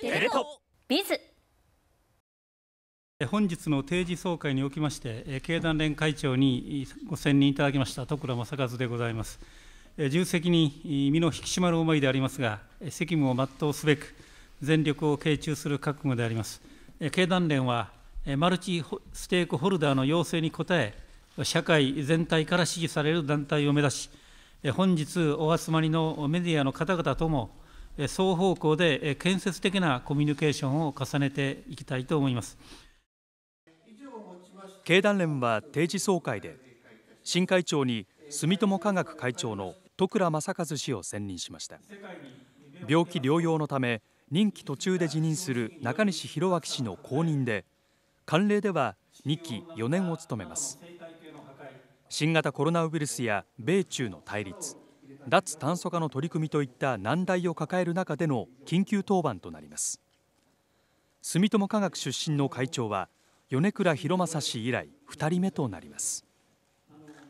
テレビズ本日の定時総会におきまして、経団連会長にご選任いただきました徳倉正和でございます。重責に身の引き締まる思いでありますが、責務を全うすべく、全力を傾注する覚悟であります。経団連は、マルチステークホルダーの要請に応え、社会全体から支持される団体を目指し、本日お集まりのメディアの方々とも双方向で建設的なコミュニケーションを重ねていきたいと思います経団連は定時総会で新会長に住友科学会長の徳倉正和氏を選任しました病気療養のため任期途中で辞任する中西弘明氏の後任で慣例では2期4年を務めます新型コロナウイルスや米中の対立脱炭素化の取り組みといった難題を抱える中での緊急当番となります住友化学出身の会長は米倉博正氏以来2人目となります